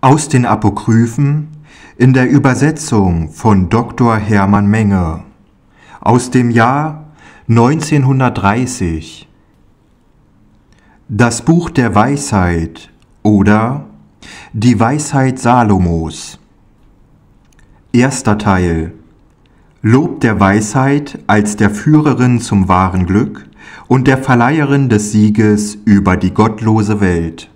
Aus den Apokryphen in der Übersetzung von Dr. Hermann Menge aus dem Jahr 1930. Das Buch der Weisheit oder Die Weisheit Salomos. Erster Teil. Lob der Weisheit als der Führerin zum wahren Glück und der Verleiherin des Sieges über die gottlose Welt.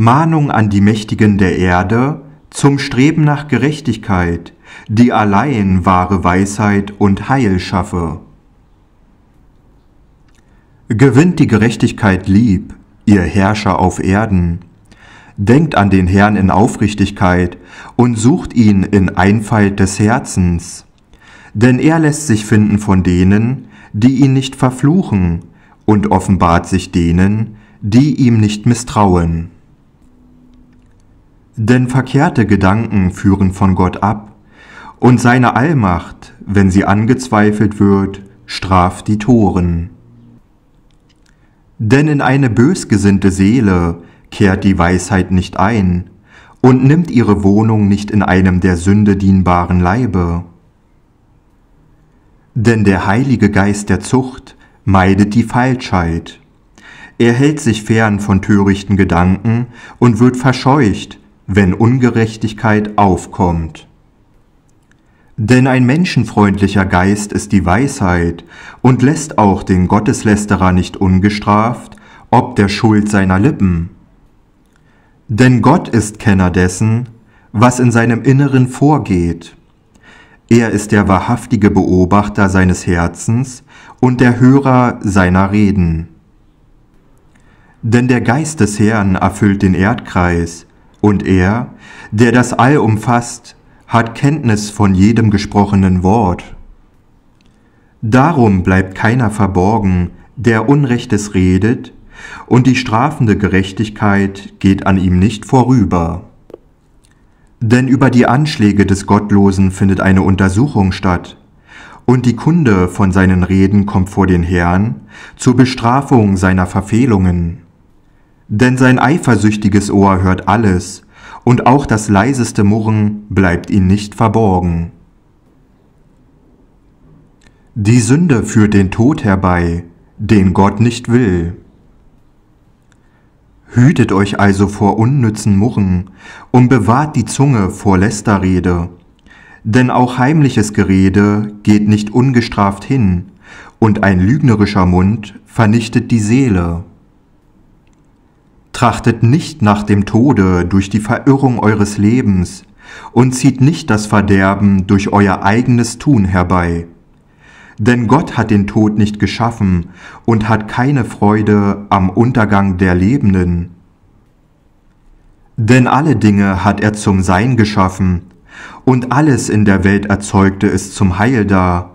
Mahnung an die Mächtigen der Erde zum Streben nach Gerechtigkeit, die allein wahre Weisheit und Heil schaffe. Gewinnt die Gerechtigkeit lieb, ihr Herrscher auf Erden. Denkt an den Herrn in Aufrichtigkeit und sucht ihn in Einfalt des Herzens. Denn er lässt sich finden von denen, die ihn nicht verfluchen, und offenbart sich denen, die ihm nicht misstrauen. Denn verkehrte Gedanken führen von Gott ab, und seine Allmacht, wenn sie angezweifelt wird, straft die Toren. Denn in eine bösgesinnte Seele kehrt die Weisheit nicht ein und nimmt ihre Wohnung nicht in einem der Sünde dienbaren Leibe. Denn der Heilige Geist der Zucht meidet die Falschheit. Er hält sich fern von törichten Gedanken und wird verscheucht wenn Ungerechtigkeit aufkommt. Denn ein menschenfreundlicher Geist ist die Weisheit und lässt auch den Gotteslästerer nicht ungestraft, ob der Schuld seiner Lippen. Denn Gott ist Kenner dessen, was in seinem Inneren vorgeht. Er ist der wahrhaftige Beobachter seines Herzens und der Hörer seiner Reden. Denn der Geist des Herrn erfüllt den Erdkreis, und er, der das All umfasst, hat Kenntnis von jedem gesprochenen Wort. Darum bleibt keiner verborgen, der Unrechtes redet, und die strafende Gerechtigkeit geht an ihm nicht vorüber. Denn über die Anschläge des Gottlosen findet eine Untersuchung statt, und die Kunde von seinen Reden kommt vor den Herrn zur Bestrafung seiner Verfehlungen denn sein eifersüchtiges Ohr hört alles, und auch das leiseste Murren bleibt ihm nicht verborgen. Die Sünde führt den Tod herbei, den Gott nicht will. Hütet euch also vor unnützen Murren und bewahrt die Zunge vor Lästerrede, denn auch heimliches Gerede geht nicht ungestraft hin, und ein lügnerischer Mund vernichtet die Seele. Trachtet nicht nach dem Tode durch die Verirrung eures Lebens und zieht nicht das Verderben durch euer eigenes Tun herbei. Denn Gott hat den Tod nicht geschaffen und hat keine Freude am Untergang der Lebenden. Denn alle Dinge hat er zum Sein geschaffen, und alles in der Welt Erzeugte ist zum Heil da.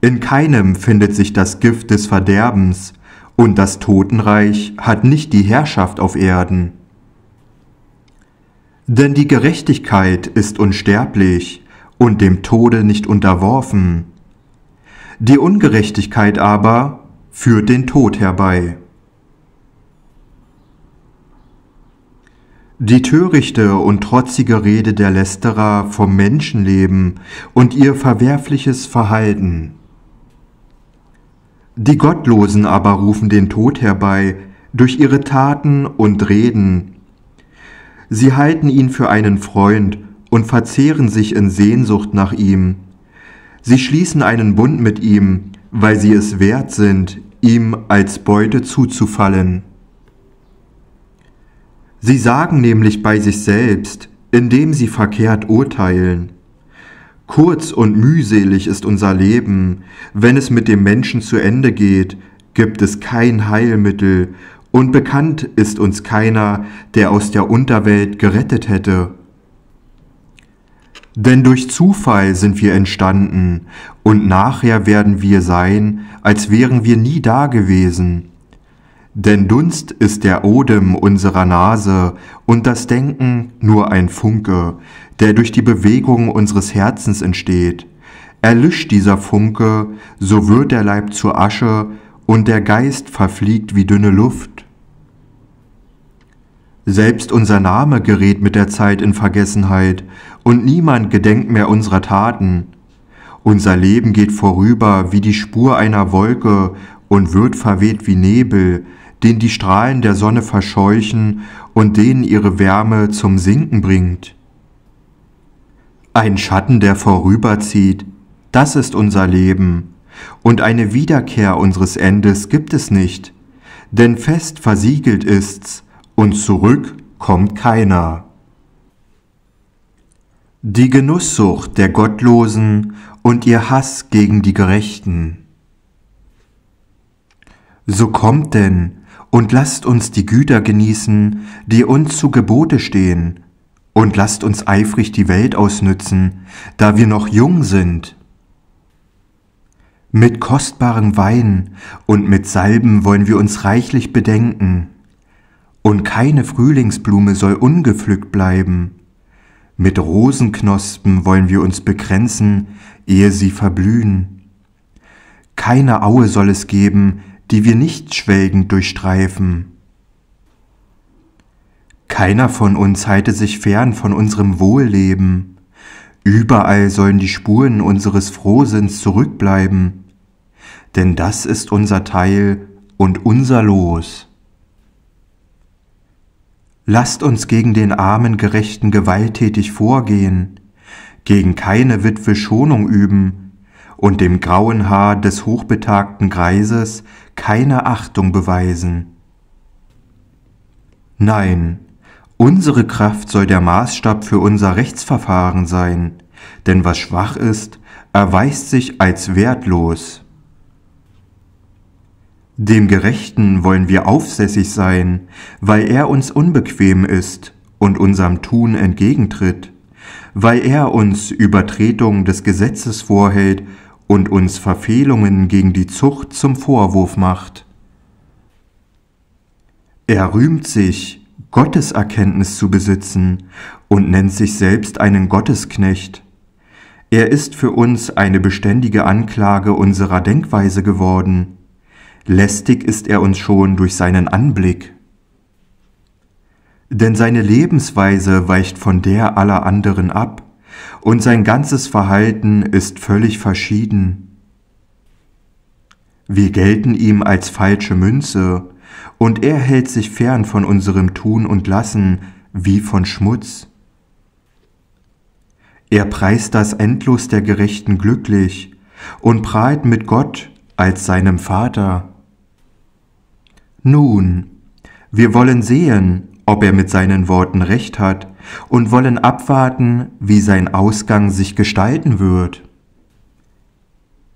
In keinem findet sich das Gift des Verderbens, und das Totenreich hat nicht die Herrschaft auf Erden. Denn die Gerechtigkeit ist unsterblich und dem Tode nicht unterworfen. Die Ungerechtigkeit aber führt den Tod herbei. Die törichte und trotzige Rede der Lästerer vom Menschenleben und ihr verwerfliches Verhalten. Die Gottlosen aber rufen den Tod herbei durch ihre Taten und Reden. Sie halten ihn für einen Freund und verzehren sich in Sehnsucht nach ihm. Sie schließen einen Bund mit ihm, weil sie es wert sind, ihm als Beute zuzufallen. Sie sagen nämlich bei sich selbst, indem sie verkehrt urteilen. Kurz und mühselig ist unser Leben, wenn es mit dem Menschen zu Ende geht, gibt es kein Heilmittel, und bekannt ist uns keiner, der aus der Unterwelt gerettet hätte. Denn durch Zufall sind wir entstanden, und nachher werden wir sein, als wären wir nie dagewesen. Denn Dunst ist der Odem unserer Nase und das Denken nur ein Funke, der durch die Bewegung unseres Herzens entsteht. Erlischt dieser Funke, so wird der Leib zur Asche und der Geist verfliegt wie dünne Luft. Selbst unser Name gerät mit der Zeit in Vergessenheit und niemand gedenkt mehr unserer Taten. Unser Leben geht vorüber wie die Spur einer Wolke und wird verweht wie Nebel, den die Strahlen der Sonne verscheuchen und denen ihre Wärme zum Sinken bringt. Ein Schatten, der vorüberzieht, das ist unser Leben, und eine Wiederkehr unseres Endes gibt es nicht, denn fest versiegelt ist's, und zurück kommt keiner. Die Genusssucht der Gottlosen und ihr Hass gegen die Gerechten. So kommt denn, und lasst uns die Güter genießen, die uns zu Gebote stehen, und lasst uns eifrig die Welt ausnützen, da wir noch jung sind. Mit kostbarem Wein und mit Salben wollen wir uns reichlich bedenken, und keine Frühlingsblume soll ungepflückt bleiben. Mit Rosenknospen wollen wir uns begrenzen, ehe sie verblühen. Keine Aue soll es geben, die wir nicht schwelgend durchstreifen. Keiner von uns halte sich fern von unserem Wohlleben. Überall sollen die Spuren unseres Frohsinns zurückbleiben, denn das ist unser Teil und unser Los. Lasst uns gegen den armen Gerechten gewalttätig vorgehen, gegen keine Witwe Schonung üben und dem grauen Haar des hochbetagten Greises keine Achtung beweisen. Nein, unsere Kraft soll der Maßstab für unser Rechtsverfahren sein, denn was schwach ist, erweist sich als wertlos. Dem Gerechten wollen wir aufsässig sein, weil er uns unbequem ist und unserem Tun entgegentritt, weil er uns Übertretung des Gesetzes vorhält und uns Verfehlungen gegen die Zucht zum Vorwurf macht. Er rühmt sich, Gotteserkenntnis zu besitzen und nennt sich selbst einen Gottesknecht. Er ist für uns eine beständige Anklage unserer Denkweise geworden. Lästig ist er uns schon durch seinen Anblick. Denn seine Lebensweise weicht von der aller anderen ab und sein ganzes Verhalten ist völlig verschieden. Wir gelten ihm als falsche Münze, und er hält sich fern von unserem Tun und Lassen wie von Schmutz. Er preist das Endlos der Gerechten glücklich und prahlt mit Gott als seinem Vater. Nun, wir wollen sehen, ob er mit seinen Worten recht hat, und wollen abwarten, wie sein Ausgang sich gestalten wird.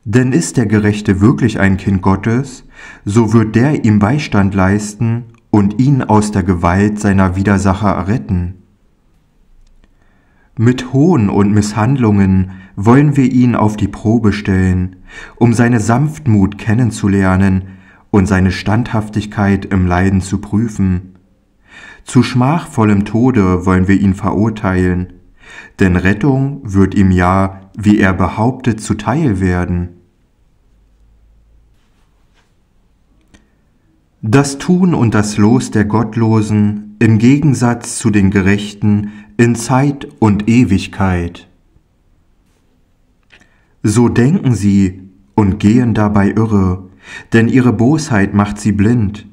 Denn ist der Gerechte wirklich ein Kind Gottes, so wird der ihm Beistand leisten und ihn aus der Gewalt seiner Widersacher retten. Mit Hohn und Misshandlungen wollen wir ihn auf die Probe stellen, um seine Sanftmut kennenzulernen und seine Standhaftigkeit im Leiden zu prüfen. Zu schmachvollem Tode wollen wir ihn verurteilen, denn Rettung wird ihm ja, wie er behauptet, zuteil werden. Das Tun und das Los der Gottlosen im Gegensatz zu den Gerechten in Zeit und Ewigkeit. So denken sie und gehen dabei irre, denn ihre Bosheit macht sie blind.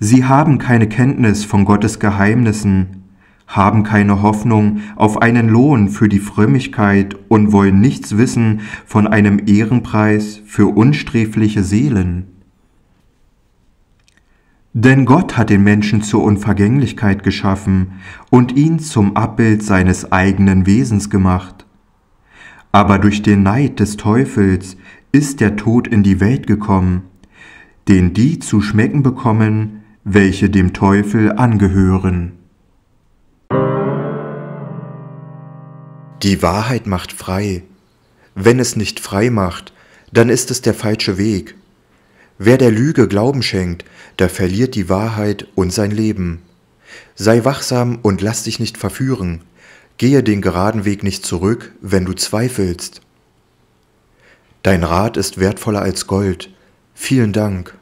Sie haben keine Kenntnis von Gottes Geheimnissen, haben keine Hoffnung auf einen Lohn für die Frömmigkeit und wollen nichts wissen von einem Ehrenpreis für unsträfliche Seelen. Denn Gott hat den Menschen zur Unvergänglichkeit geschaffen und ihn zum Abbild seines eigenen Wesens gemacht. Aber durch den Neid des Teufels ist der Tod in die Welt gekommen, den die zu schmecken bekommen, welche dem Teufel angehören. Die Wahrheit macht frei. Wenn es nicht frei macht, dann ist es der falsche Weg. Wer der Lüge Glauben schenkt, der verliert die Wahrheit und sein Leben. Sei wachsam und lass dich nicht verführen. Gehe den geraden Weg nicht zurück, wenn du zweifelst. Dein Rat ist wertvoller als Gold. Vielen Dank.